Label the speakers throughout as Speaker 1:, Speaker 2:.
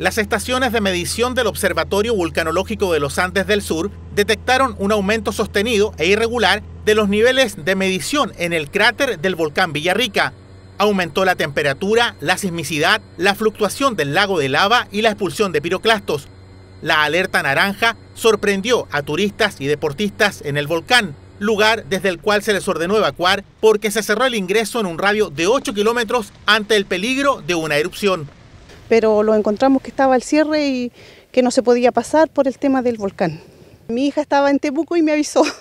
Speaker 1: Las estaciones de medición del Observatorio Vulcanológico de los Andes del Sur detectaron un aumento sostenido e irregular de los niveles de medición en el cráter del volcán Villarrica. Aumentó la temperatura, la sismicidad, la fluctuación del lago de lava y la expulsión de piroclastos. La alerta naranja sorprendió a turistas y deportistas en el volcán, lugar desde el cual se les ordenó evacuar porque se cerró el ingreso en un radio de 8 kilómetros ante el peligro de una erupción
Speaker 2: pero lo encontramos que estaba al cierre y que no se podía pasar por el tema del volcán. Mi hija estaba en Temuco y me avisó.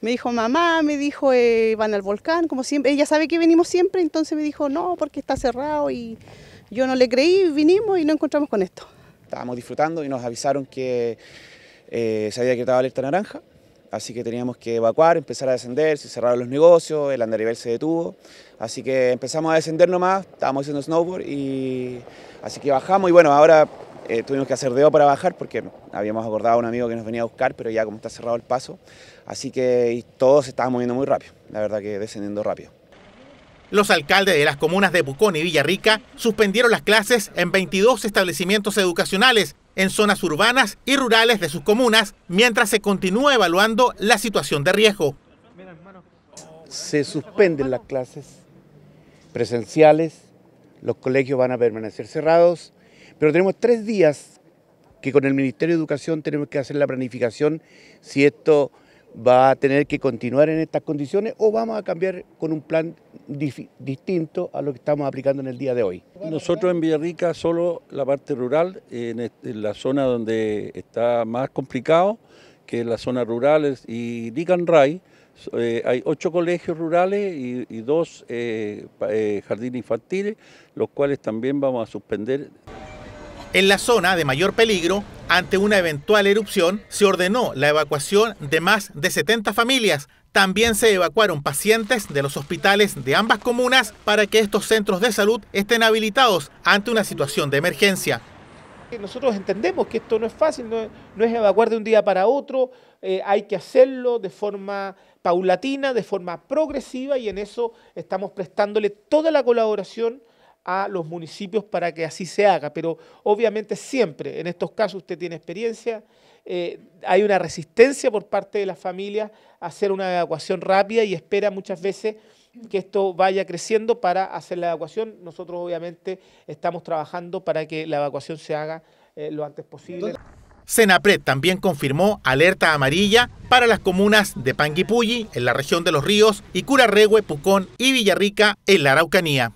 Speaker 2: Me dijo, mamá, me dijo, eh, van al volcán, como siempre. Ella sabe que venimos siempre, entonces me dijo, no, porque está cerrado y yo no le creí, vinimos y no encontramos con esto.
Speaker 3: Estábamos disfrutando y nos avisaron que eh, se había decretado alerta naranja así que teníamos que evacuar, empezar a descender, se cerraron los negocios, el andarivel se detuvo, así que empezamos a descender nomás, estábamos haciendo snowboard y así que bajamos y bueno, ahora eh, tuvimos que hacer dedo para bajar porque habíamos acordado a un amigo que nos venía a buscar, pero ya como está cerrado el paso, así que todos se estaban moviendo muy rápido, la verdad que descendiendo rápido.
Speaker 1: Los alcaldes de las comunas de Bucón y Villarrica suspendieron las clases en 22 establecimientos educacionales en zonas urbanas y rurales de sus comunas mientras se continúa evaluando la situación de riesgo.
Speaker 4: Se suspenden las clases presenciales, los colegios van a permanecer cerrados, pero tenemos tres días que con el Ministerio de Educación tenemos que hacer la planificación si esto va a tener que continuar en estas condiciones o vamos a cambiar con un plan distinto a lo que estamos aplicando en el día de hoy. Nosotros en Villarrica solo la parte rural, en, la zona donde está más complicado, que es la zona rural y digan Ray, eh, hay ocho colegios rurales y, dos eh, eh, jardines infantiles, los cuales también vamos a suspender
Speaker 1: en la zona de mayor peligro, ante una eventual erupción, se ordenó la evacuación de más de 70 familias. También se evacuaron pacientes de los hospitales de ambas comunas para que estos centros de salud estén habilitados ante una situación de emergencia.
Speaker 5: Nosotros entendemos que esto no es fácil, no, es evacuar de un día para otro, eh, hay que hacerlo de forma paulatina, de forma progresiva y en eso estamos prestándole toda la colaboración a los municipios para que así se haga. Pero obviamente siempre, en estos casos usted tiene experiencia, eh, hay una resistencia por parte de las familias a hacer una evacuación rápida y espera muchas veces que esto vaya creciendo para hacer la evacuación. Nosotros obviamente estamos trabajando para que la evacuación se haga eh, lo antes posible.
Speaker 1: Senapred también confirmó alerta amarilla para las comunas de Panguipulli, en la región de Los Ríos, y Curarrehue, Pucón y Villarrica, en la Araucanía.